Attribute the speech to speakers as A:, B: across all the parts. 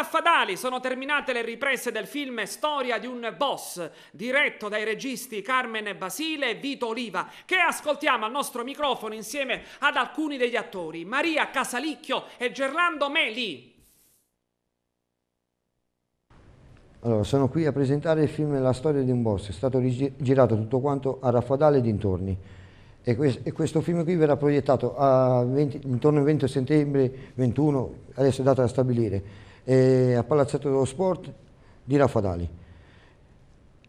A: Raffadali sono terminate le riprese del film Storia di un boss, diretto dai registi Carmen Basile e Vito Oliva, che ascoltiamo al nostro microfono insieme ad alcuni degli attori, Maria Casalicchio e Gerlando Meli.
B: Allora, sono qui a presentare il film La storia di un boss, è stato girato tutto quanto a Raffadale e dintorni. E, questo, e questo film qui verrà proiettato 20, intorno al 20 settembre 21, adesso è data da stabilire e a Palazzetto dello Sport di Rafadali.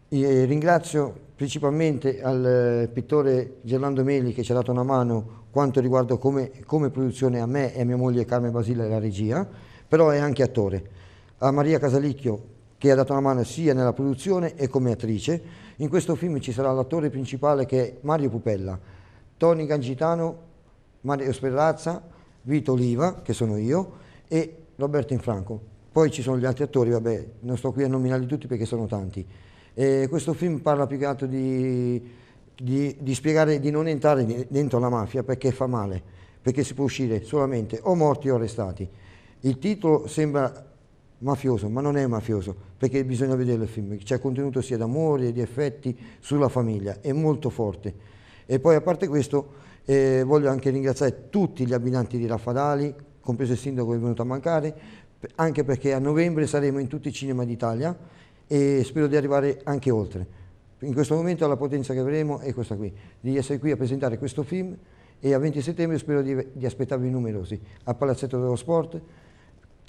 B: E ringrazio principalmente al eh, pittore Gerlando Meli che ci ha dato una mano quanto riguarda come, come, produzione a me e a mia moglie Carmen Basile la regia, però è anche attore. A Maria Casalicchio che ha dato una mano sia nella produzione e come attrice. In questo film ci sarà l'attore principale che è Mario Pupella, Tony Gangitano, Mario Sperrazza, Vito Oliva, che sono io, e Roberto Infranco. Poi ci sono gli altri attori, vabbè, non sto qui a nominarli tutti perché sono tanti. E questo film parla più che altro di, di, di spiegare di non entrare dentro la mafia perché fa male, perché si può uscire solamente o morti o arrestati. Il titolo sembra mafioso, ma non è mafioso, perché bisogna vedere il film, c'è contenuto sia d'amore e di effetti sulla famiglia, è molto forte. E poi a parte questo eh, voglio anche ringraziare tutti gli abitanti di Raffadali, compreso il sindaco che è venuto a mancare, anche perché a novembre saremo in tutti i cinema d'Italia e spero di arrivare anche oltre. In questo momento la potenza che avremo è questa qui, di essere qui a presentare questo film e a 20 settembre spero di, di aspettarvi numerosi al Palazzetto dello Sport,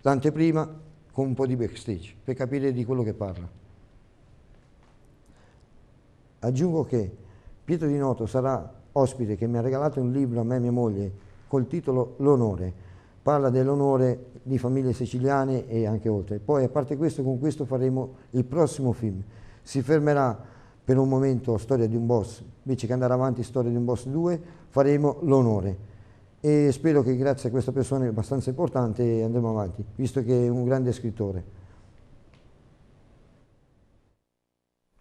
B: l'anteprima con un po' di backstage per capire di quello che parla. Aggiungo che Pietro Di Noto sarà ospite che mi ha regalato un libro a me e mia moglie col titolo L'onore. Parla dell'onore di famiglie siciliane e anche oltre. Poi a parte questo, con questo faremo il prossimo film. Si fermerà per un momento Storia di un boss, invece che andare avanti Storia di un boss 2, faremo l'onore. E spero che grazie a questa persona abbastanza importante andremo avanti, visto che è un grande scrittore.